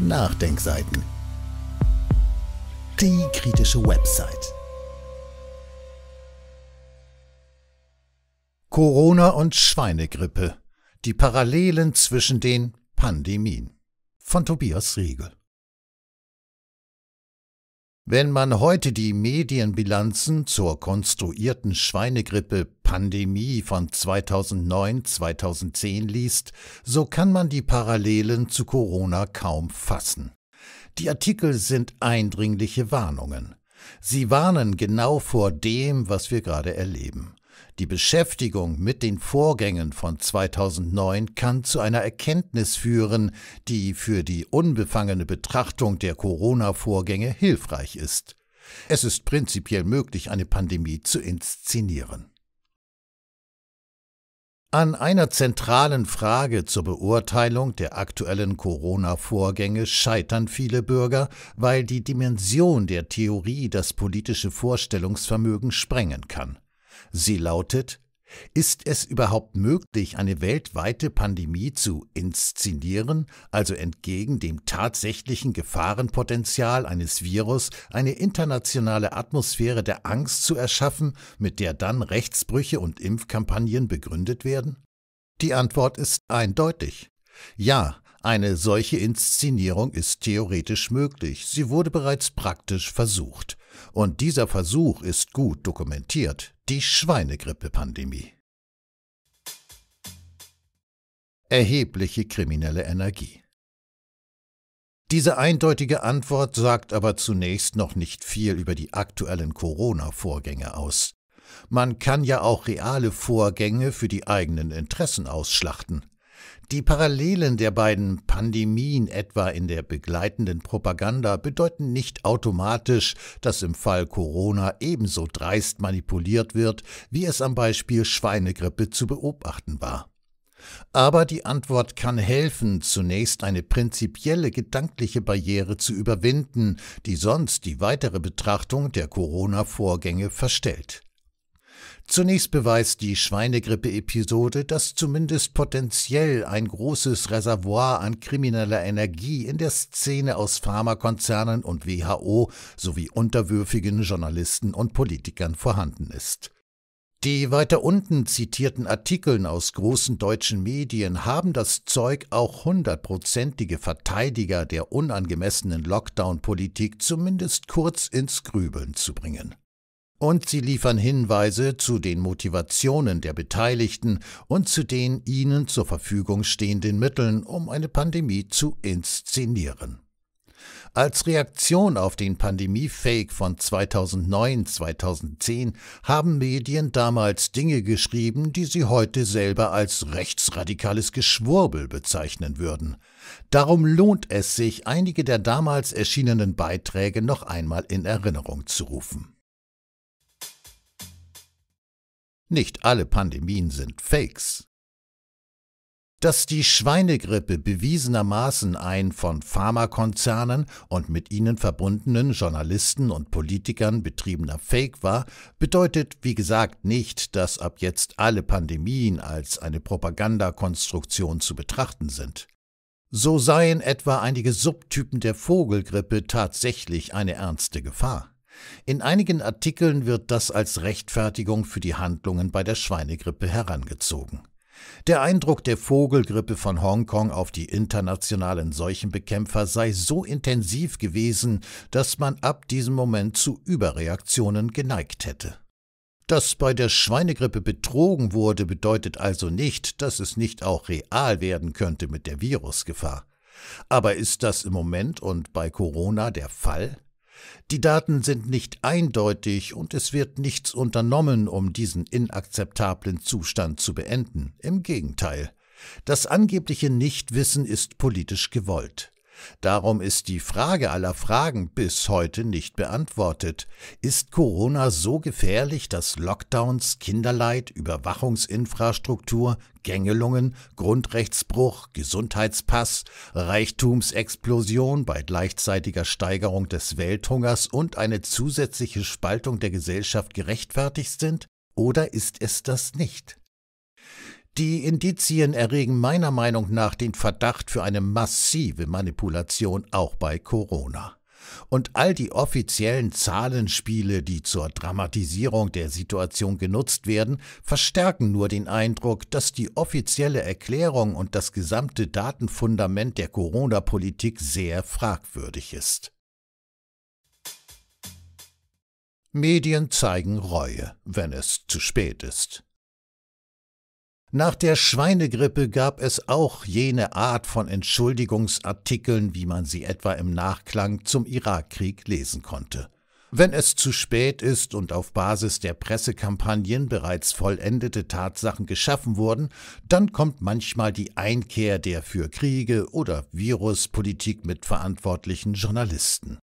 Nachdenkseiten. Die kritische Website. Corona und Schweinegrippe. Die Parallelen zwischen den Pandemien. Von Tobias Riegel. Wenn man heute die Medienbilanzen zur konstruierten Schweinegrippe-Pandemie von 2009-2010 liest, so kann man die Parallelen zu Corona kaum fassen. Die Artikel sind eindringliche Warnungen. Sie warnen genau vor dem, was wir gerade erleben. Die Beschäftigung mit den Vorgängen von 2009 kann zu einer Erkenntnis führen, die für die unbefangene Betrachtung der Corona-Vorgänge hilfreich ist. Es ist prinzipiell möglich, eine Pandemie zu inszenieren. An einer zentralen Frage zur Beurteilung der aktuellen Corona-Vorgänge scheitern viele Bürger, weil die Dimension der Theorie das politische Vorstellungsvermögen sprengen kann. Sie lautet, ist es überhaupt möglich, eine weltweite Pandemie zu inszenieren, also entgegen dem tatsächlichen Gefahrenpotenzial eines Virus eine internationale Atmosphäre der Angst zu erschaffen, mit der dann Rechtsbrüche und Impfkampagnen begründet werden? Die Antwort ist eindeutig. Ja, eine solche Inszenierung ist theoretisch möglich, sie wurde bereits praktisch versucht. Und dieser Versuch ist gut dokumentiert, die Schweinegrippe-Pandemie. Erhebliche kriminelle Energie. Diese eindeutige Antwort sagt aber zunächst noch nicht viel über die aktuellen Corona-Vorgänge aus. Man kann ja auch reale Vorgänge für die eigenen Interessen ausschlachten. Die Parallelen der beiden Pandemien etwa in der begleitenden Propaganda bedeuten nicht automatisch, dass im Fall Corona ebenso dreist manipuliert wird, wie es am Beispiel Schweinegrippe zu beobachten war. Aber die Antwort kann helfen, zunächst eine prinzipielle gedankliche Barriere zu überwinden, die sonst die weitere Betrachtung der Corona-Vorgänge verstellt. Zunächst beweist die Schweinegrippe-Episode, dass zumindest potenziell ein großes Reservoir an krimineller Energie in der Szene aus Pharmakonzernen und WHO sowie unterwürfigen Journalisten und Politikern vorhanden ist. Die weiter unten zitierten Artikeln aus großen deutschen Medien haben das Zeug, auch hundertprozentige Verteidiger der unangemessenen Lockdown-Politik zumindest kurz ins Grübeln zu bringen. Und sie liefern Hinweise zu den Motivationen der Beteiligten und zu den ihnen zur Verfügung stehenden Mitteln, um eine Pandemie zu inszenieren. Als Reaktion auf den Pandemie-Fake von 2009-2010 haben Medien damals Dinge geschrieben, die sie heute selber als rechtsradikales Geschwurbel bezeichnen würden. Darum lohnt es sich, einige der damals erschienenen Beiträge noch einmal in Erinnerung zu rufen. Nicht alle Pandemien sind Fakes. Dass die Schweinegrippe bewiesenermaßen ein von Pharmakonzernen und mit ihnen verbundenen Journalisten und Politikern betriebener Fake war, bedeutet, wie gesagt, nicht, dass ab jetzt alle Pandemien als eine Propagandakonstruktion zu betrachten sind. So seien etwa einige Subtypen der Vogelgrippe tatsächlich eine ernste Gefahr. In einigen Artikeln wird das als Rechtfertigung für die Handlungen bei der Schweinegrippe herangezogen. Der Eindruck der Vogelgrippe von Hongkong auf die internationalen Seuchenbekämpfer sei so intensiv gewesen, dass man ab diesem Moment zu Überreaktionen geneigt hätte. Dass bei der Schweinegrippe betrogen wurde, bedeutet also nicht, dass es nicht auch real werden könnte mit der Virusgefahr. Aber ist das im Moment und bei Corona der Fall? Die Daten sind nicht eindeutig und es wird nichts unternommen, um diesen inakzeptablen Zustand zu beenden. Im Gegenteil. Das angebliche Nichtwissen ist politisch gewollt. Darum ist die Frage aller Fragen bis heute nicht beantwortet. Ist Corona so gefährlich, dass Lockdowns, Kinderleid, Überwachungsinfrastruktur, Gängelungen, Grundrechtsbruch, Gesundheitspass, Reichtumsexplosion bei gleichzeitiger Steigerung des Welthungers und eine zusätzliche Spaltung der Gesellschaft gerechtfertigt sind? Oder ist es das nicht? Die Indizien erregen meiner Meinung nach den Verdacht für eine massive Manipulation auch bei Corona. Und all die offiziellen Zahlenspiele, die zur Dramatisierung der Situation genutzt werden, verstärken nur den Eindruck, dass die offizielle Erklärung und das gesamte Datenfundament der Corona-Politik sehr fragwürdig ist. Medien zeigen Reue, wenn es zu spät ist. Nach der Schweinegrippe gab es auch jene Art von Entschuldigungsartikeln, wie man sie etwa im Nachklang zum Irakkrieg lesen konnte. Wenn es zu spät ist und auf Basis der Pressekampagnen bereits vollendete Tatsachen geschaffen wurden, dann kommt manchmal die Einkehr der für Kriege oder Viruspolitik mit verantwortlichen Journalisten.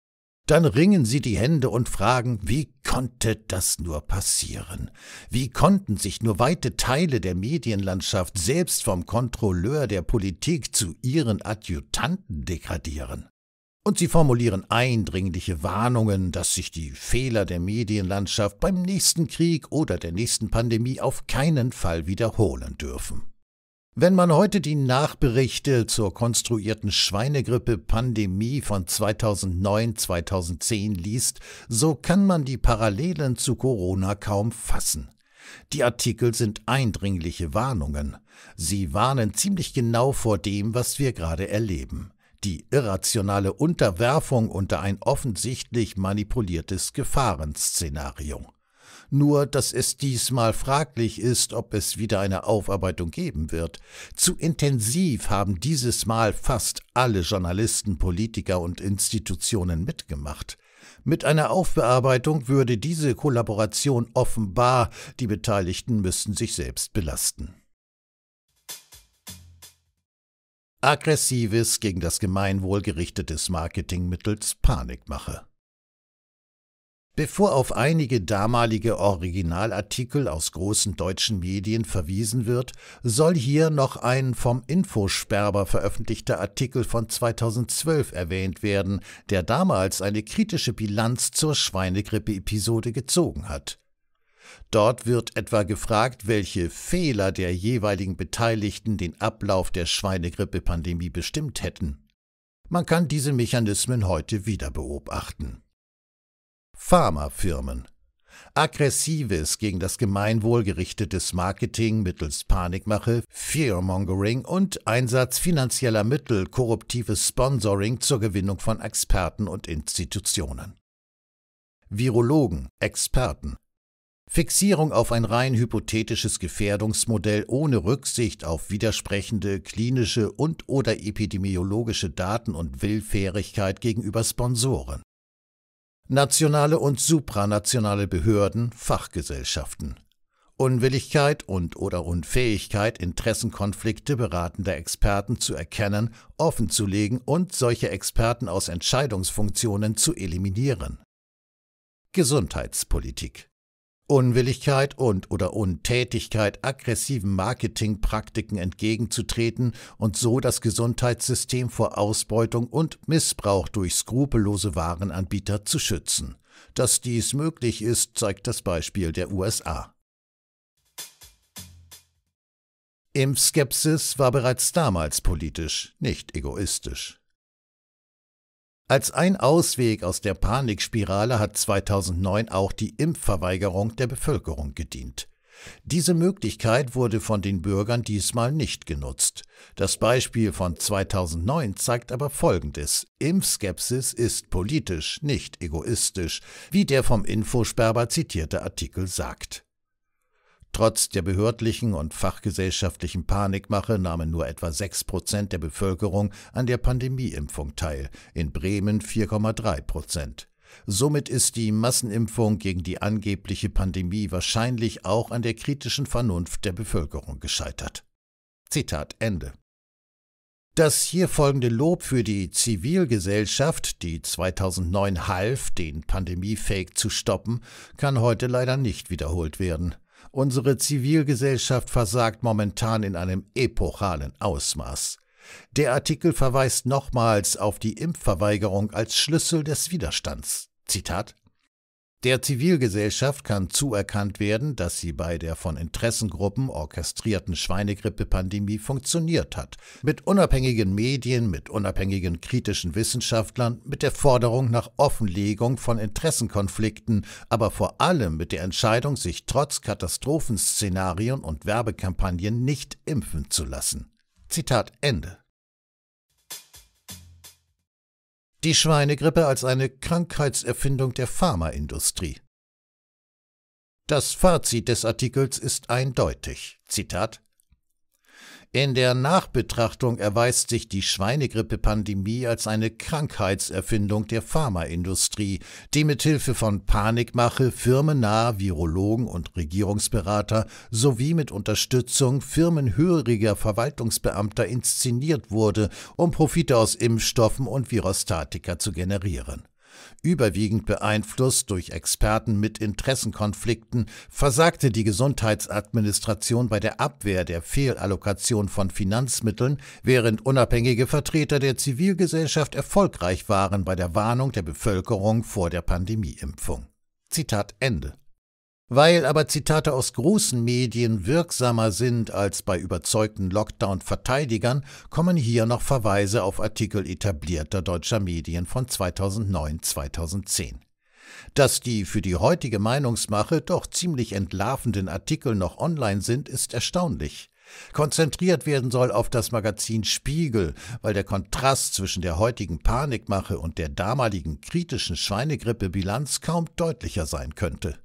Dann ringen sie die Hände und fragen, wie konnte das nur passieren? Wie konnten sich nur weite Teile der Medienlandschaft selbst vom Kontrolleur der Politik zu ihren Adjutanten degradieren? Und sie formulieren eindringliche Warnungen, dass sich die Fehler der Medienlandschaft beim nächsten Krieg oder der nächsten Pandemie auf keinen Fall wiederholen dürfen. Wenn man heute die Nachberichte zur konstruierten Schweinegrippe-Pandemie von 2009-2010 liest, so kann man die Parallelen zu Corona kaum fassen. Die Artikel sind eindringliche Warnungen. Sie warnen ziemlich genau vor dem, was wir gerade erleben. Die irrationale Unterwerfung unter ein offensichtlich manipuliertes Gefahrenszenario nur dass es diesmal fraglich ist, ob es wieder eine Aufarbeitung geben wird. Zu intensiv haben dieses Mal fast alle Journalisten, Politiker und Institutionen mitgemacht. Mit einer Aufbearbeitung würde diese Kollaboration offenbar, die Beteiligten müssten sich selbst belasten. Aggressives, gegen das Gemeinwohl gerichtetes Marketing mittels Panikmache. Bevor auf einige damalige Originalartikel aus großen deutschen Medien verwiesen wird, soll hier noch ein vom Infosperber veröffentlichter Artikel von 2012 erwähnt werden, der damals eine kritische Bilanz zur Schweinegrippe-Episode gezogen hat. Dort wird etwa gefragt, welche Fehler der jeweiligen Beteiligten den Ablauf der Schweinegrippe-Pandemie bestimmt hätten. Man kann diese Mechanismen heute wieder beobachten. Pharmafirmen. Aggressives gegen das Gemeinwohl gerichtetes Marketing mittels Panikmache, Fearmongering und Einsatz finanzieller Mittel, korruptives Sponsoring zur Gewinnung von Experten und Institutionen. Virologen, Experten. Fixierung auf ein rein hypothetisches Gefährdungsmodell ohne Rücksicht auf widersprechende klinische und/oder epidemiologische Daten und Willfährigkeit gegenüber Sponsoren nationale und supranationale Behörden, Fachgesellschaften. Unwilligkeit und oder Unfähigkeit, Interessenkonflikte beratender Experten zu erkennen, offenzulegen und solche Experten aus Entscheidungsfunktionen zu eliminieren. Gesundheitspolitik Unwilligkeit und oder Untätigkeit aggressiven Marketingpraktiken entgegenzutreten und so das Gesundheitssystem vor Ausbeutung und Missbrauch durch skrupellose Warenanbieter zu schützen. Dass dies möglich ist, zeigt das Beispiel der USA. Impfskepsis war bereits damals politisch, nicht egoistisch. Als ein Ausweg aus der Panikspirale hat 2009 auch die Impfverweigerung der Bevölkerung gedient. Diese Möglichkeit wurde von den Bürgern diesmal nicht genutzt. Das Beispiel von 2009 zeigt aber Folgendes. Impfskepsis ist politisch, nicht egoistisch, wie der vom Infosperber zitierte Artikel sagt. Trotz der behördlichen und fachgesellschaftlichen Panikmache nahmen nur etwa 6 Prozent der Bevölkerung an der Pandemieimpfung teil, in Bremen 4,3 Prozent. Somit ist die Massenimpfung gegen die angebliche Pandemie wahrscheinlich auch an der kritischen Vernunft der Bevölkerung gescheitert. Zitat Ende. Das hier folgende Lob für die Zivilgesellschaft, die 2009 half, den Pandemiefake zu stoppen, kann heute leider nicht wiederholt werden. Unsere Zivilgesellschaft versagt momentan in einem epochalen Ausmaß. Der Artikel verweist nochmals auf die Impfverweigerung als Schlüssel des Widerstands. Zitat der Zivilgesellschaft kann zuerkannt werden, dass sie bei der von Interessengruppen orchestrierten Schweinegrippe-Pandemie funktioniert hat. Mit unabhängigen Medien, mit unabhängigen kritischen Wissenschaftlern, mit der Forderung nach Offenlegung von Interessenkonflikten, aber vor allem mit der Entscheidung, sich trotz Katastrophenszenarien und Werbekampagnen nicht impfen zu lassen. Zitat Ende. die Schweinegrippe als eine Krankheitserfindung der Pharmaindustrie. Das Fazit des Artikels ist eindeutig. Zitat in der Nachbetrachtung erweist sich die Schweinegrippe-Pandemie als eine Krankheitserfindung der Pharmaindustrie, die mithilfe von Panikmache firmennahe Virologen und Regierungsberater sowie mit Unterstützung firmenhöriger Verwaltungsbeamter inszeniert wurde, um Profite aus Impfstoffen und Virostatika zu generieren. Überwiegend beeinflusst durch Experten mit Interessenkonflikten versagte die Gesundheitsadministration bei der Abwehr der Fehlallokation von Finanzmitteln, während unabhängige Vertreter der Zivilgesellschaft erfolgreich waren bei der Warnung der Bevölkerung vor der Pandemieimpfung. Zitat Ende. Weil aber Zitate aus großen Medien wirksamer sind als bei überzeugten Lockdown-Verteidigern, kommen hier noch Verweise auf Artikel etablierter deutscher Medien von 2009-2010. Dass die für die heutige Meinungsmache doch ziemlich entlarvenden Artikel noch online sind, ist erstaunlich. Konzentriert werden soll auf das Magazin Spiegel, weil der Kontrast zwischen der heutigen Panikmache und der damaligen kritischen Schweinegrippe-Bilanz kaum deutlicher sein könnte.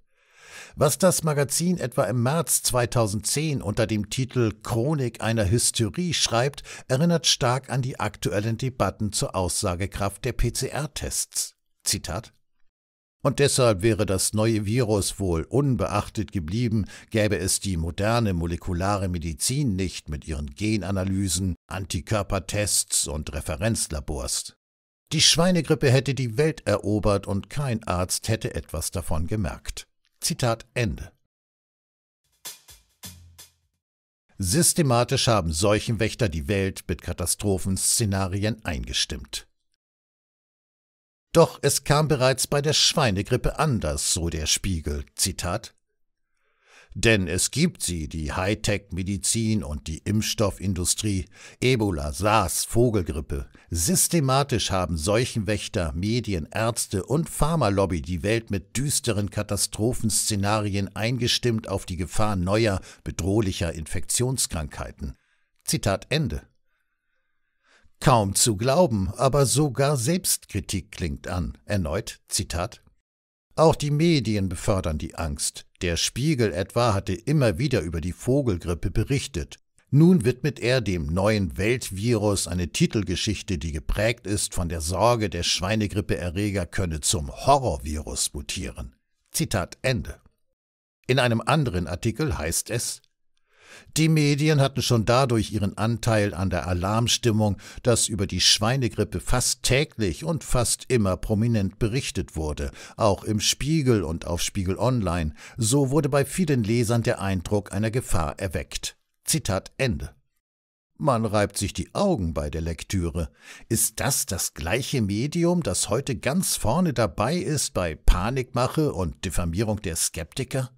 Was das Magazin etwa im März 2010 unter dem Titel Chronik einer Hysterie schreibt, erinnert stark an die aktuellen Debatten zur Aussagekraft der PCR-Tests. Zitat und deshalb wäre das neue Virus wohl unbeachtet geblieben, gäbe es die moderne molekulare Medizin nicht mit ihren Genanalysen, Antikörpertests und Referenzlabors. Die Schweinegrippe hätte die Welt erobert und kein Arzt hätte etwas davon gemerkt. Zitat Ende. Systematisch haben Seuchenwächter die Welt mit Katastrophenszenarien eingestimmt. Doch es kam bereits bei der Schweinegrippe anders, so der Spiegel. Zitat denn es gibt sie, die Hightech-Medizin und die Impfstoffindustrie. Ebola, SARS, Vogelgrippe. Systematisch haben Seuchenwächter, Medien, Ärzte und Pharmalobby die Welt mit düsteren Katastrophenszenarien eingestimmt auf die Gefahr neuer, bedrohlicher Infektionskrankheiten. Zitat Ende. Kaum zu glauben, aber sogar Selbstkritik klingt an. Erneut, Zitat, auch die Medien befördern die Angst. Der Spiegel etwa hatte immer wieder über die Vogelgrippe berichtet. Nun widmet er dem neuen Weltvirus eine Titelgeschichte, die geprägt ist von der Sorge, der Schweinegrippeerreger könne zum Horrorvirus mutieren. Zitat Ende. In einem anderen Artikel heißt es, die Medien hatten schon dadurch ihren Anteil an der Alarmstimmung, dass über die Schweinegrippe fast täglich und fast immer prominent berichtet wurde, auch im Spiegel und auf Spiegel Online. So wurde bei vielen Lesern der Eindruck einer Gefahr erweckt. Zitat Ende. Man reibt sich die Augen bei der Lektüre. Ist das das gleiche Medium, das heute ganz vorne dabei ist bei Panikmache und Diffamierung der Skeptiker?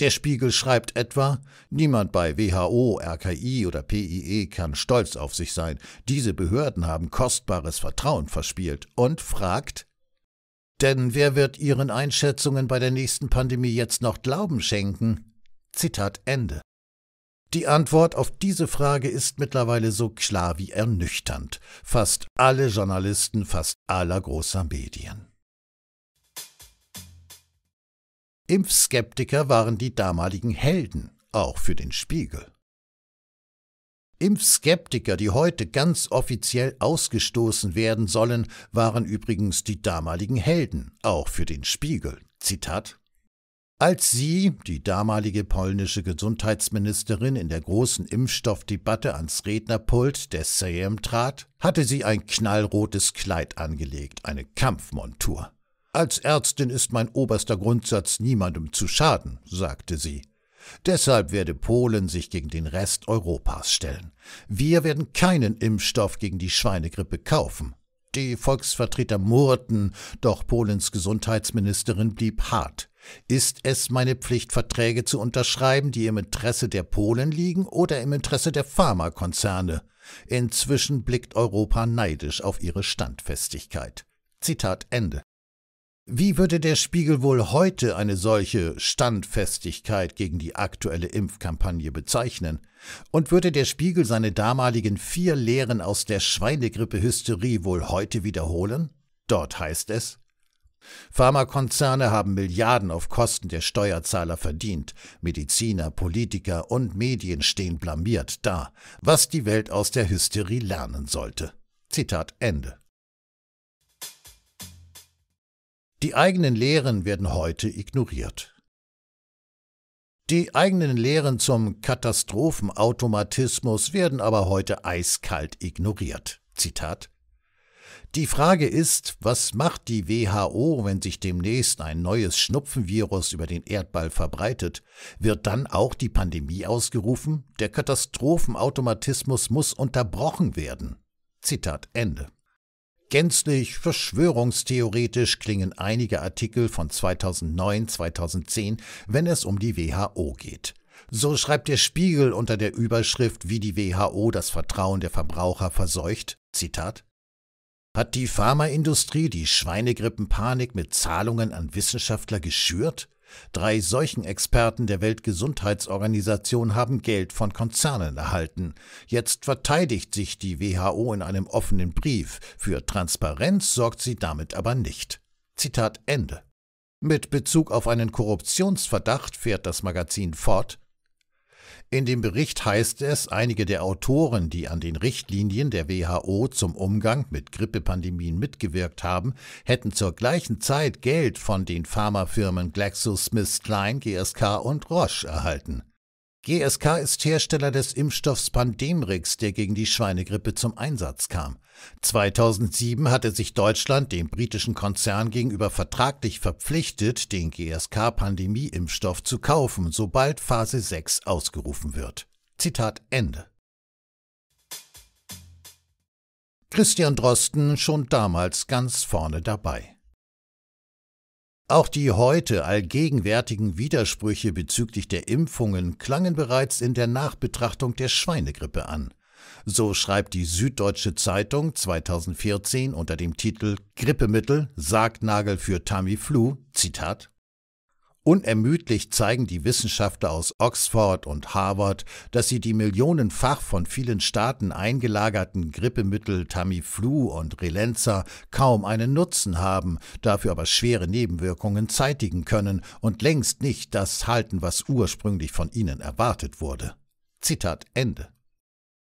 Der Spiegel schreibt etwa, niemand bei WHO, RKI oder PIE kann stolz auf sich sein. Diese Behörden haben kostbares Vertrauen verspielt und fragt, denn wer wird Ihren Einschätzungen bei der nächsten Pandemie jetzt noch Glauben schenken? Zitat Ende. Die Antwort auf diese Frage ist mittlerweile so klar wie ernüchternd. Fast alle Journalisten, fast aller großer Medien. Impfskeptiker waren die damaligen Helden, auch für den Spiegel. Impfskeptiker, die heute ganz offiziell ausgestoßen werden sollen, waren übrigens die damaligen Helden, auch für den Spiegel. Zitat als sie, die damalige polnische Gesundheitsministerin, in der großen Impfstoffdebatte ans Rednerpult des Sejm trat, hatte sie ein knallrotes Kleid angelegt, eine Kampfmontur. Als Ärztin ist mein oberster Grundsatz, niemandem zu schaden, sagte sie. Deshalb werde Polen sich gegen den Rest Europas stellen. Wir werden keinen Impfstoff gegen die Schweinegrippe kaufen. Die Volksvertreter murrten, doch Polens Gesundheitsministerin blieb hart. Ist es meine Pflicht, Verträge zu unterschreiben, die im Interesse der Polen liegen oder im Interesse der Pharmakonzerne? Inzwischen blickt Europa neidisch auf ihre Standfestigkeit. Zitat Ende. Wie würde der Spiegel wohl heute eine solche Standfestigkeit gegen die aktuelle Impfkampagne bezeichnen? Und würde der Spiegel seine damaligen vier Lehren aus der Schweinegrippe-Hysterie wohl heute wiederholen? Dort heißt es, Pharmakonzerne haben Milliarden auf Kosten der Steuerzahler verdient. Mediziner, Politiker und Medien stehen blamiert da, was die Welt aus der Hysterie lernen sollte. Zitat Ende. Die eigenen Lehren werden heute ignoriert. Die eigenen Lehren zum Katastrophenautomatismus werden aber heute eiskalt ignoriert. Zitat. Die Frage ist, was macht die WHO, wenn sich demnächst ein neues Schnupfenvirus über den Erdball verbreitet? Wird dann auch die Pandemie ausgerufen? Der Katastrophenautomatismus muss unterbrochen werden. Zitat Ende. Gänzlich verschwörungstheoretisch klingen einige Artikel von 2009, 2010, wenn es um die WHO geht. So schreibt der Spiegel unter der Überschrift, wie die WHO das Vertrauen der Verbraucher verseucht, Zitat, hat die Pharmaindustrie die Schweinegrippenpanik mit Zahlungen an Wissenschaftler geschürt? Drei Seuchenexperten der Weltgesundheitsorganisation haben Geld von Konzernen erhalten. Jetzt verteidigt sich die WHO in einem offenen Brief. Für Transparenz sorgt sie damit aber nicht. Zitat Ende. Mit Bezug auf einen Korruptionsverdacht fährt das Magazin fort. In dem Bericht heißt es, einige der Autoren, die an den Richtlinien der WHO zum Umgang mit Grippepandemien mitgewirkt haben, hätten zur gleichen Zeit Geld von den Pharmafirmen GlaxoSmithKline, GSK und Roche erhalten. GSK ist Hersteller des Impfstoffs Pandemrix, der gegen die Schweinegrippe zum Einsatz kam. 2007 hatte sich Deutschland dem britischen Konzern gegenüber vertraglich verpflichtet, den GSK-Pandemie-Impfstoff zu kaufen, sobald Phase 6 ausgerufen wird. Zitat Ende. Christian Drosten schon damals ganz vorne dabei. Auch die heute allgegenwärtigen Widersprüche bezüglich der Impfungen klangen bereits in der Nachbetrachtung der Schweinegrippe an. So schreibt die Süddeutsche Zeitung 2014 unter dem Titel Grippemittel Sargnagel für Tamiflu, Zitat Unermüdlich zeigen die Wissenschaftler aus Oxford und Harvard, dass sie die millionenfach von vielen Staaten eingelagerten Grippemittel Tamiflu und Relenza kaum einen Nutzen haben, dafür aber schwere Nebenwirkungen zeitigen können und längst nicht das halten, was ursprünglich von ihnen erwartet wurde. Zitat Ende.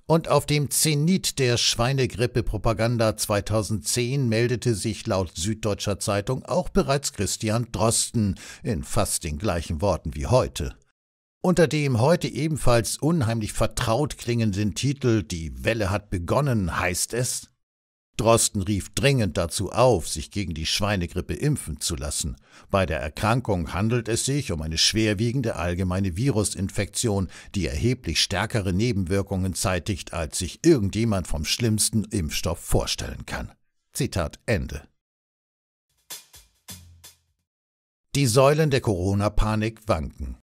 Und auf dem Zenit der Schweinegrippe-Propaganda 2010 meldete sich laut Süddeutscher Zeitung auch bereits Christian Drosten in fast den gleichen Worten wie heute. Unter dem heute ebenfalls unheimlich vertraut klingenden Titel Die Welle hat begonnen heißt es Drosten rief dringend dazu auf, sich gegen die Schweinegrippe impfen zu lassen. Bei der Erkrankung handelt es sich um eine schwerwiegende allgemeine Virusinfektion, die erheblich stärkere Nebenwirkungen zeitigt, als sich irgendjemand vom schlimmsten Impfstoff vorstellen kann. Zitat Ende. Die Säulen der Corona-Panik wanken.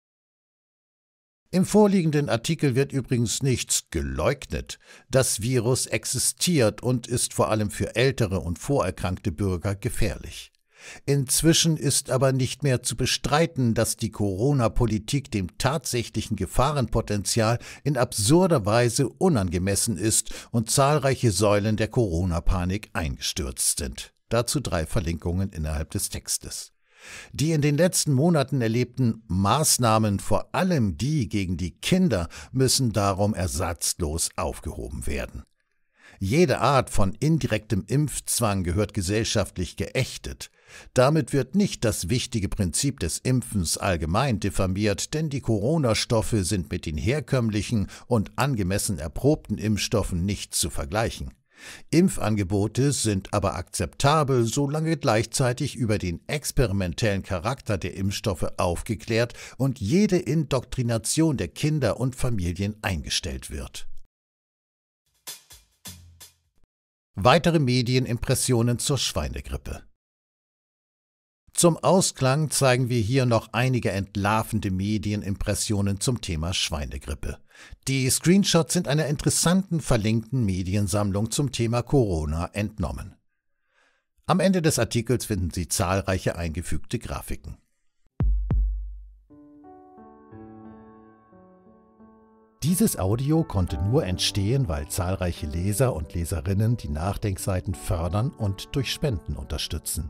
Im vorliegenden Artikel wird übrigens nichts geleugnet. Das Virus existiert und ist vor allem für ältere und vorerkrankte Bürger gefährlich. Inzwischen ist aber nicht mehr zu bestreiten, dass die Corona-Politik dem tatsächlichen Gefahrenpotenzial in absurder Weise unangemessen ist und zahlreiche Säulen der Corona-Panik eingestürzt sind. Dazu drei Verlinkungen innerhalb des Textes. Die in den letzten Monaten erlebten Maßnahmen, vor allem die gegen die Kinder, müssen darum ersatzlos aufgehoben werden. Jede Art von indirektem Impfzwang gehört gesellschaftlich geächtet. Damit wird nicht das wichtige Prinzip des Impfens allgemein diffamiert, denn die Corona-Stoffe sind mit den herkömmlichen und angemessen erprobten Impfstoffen nicht zu vergleichen. Impfangebote sind aber akzeptabel, solange gleichzeitig über den experimentellen Charakter der Impfstoffe aufgeklärt und jede Indoktrination der Kinder und Familien eingestellt wird. Weitere Medienimpressionen zur Schweinegrippe. Zum Ausklang zeigen wir hier noch einige entlarvende Medienimpressionen zum Thema Schweinegrippe. Die Screenshots sind einer interessanten verlinkten Mediensammlung zum Thema Corona entnommen. Am Ende des Artikels finden Sie zahlreiche eingefügte Grafiken. Dieses Audio konnte nur entstehen, weil zahlreiche Leser und Leserinnen die Nachdenkseiten fördern und durch Spenden unterstützen.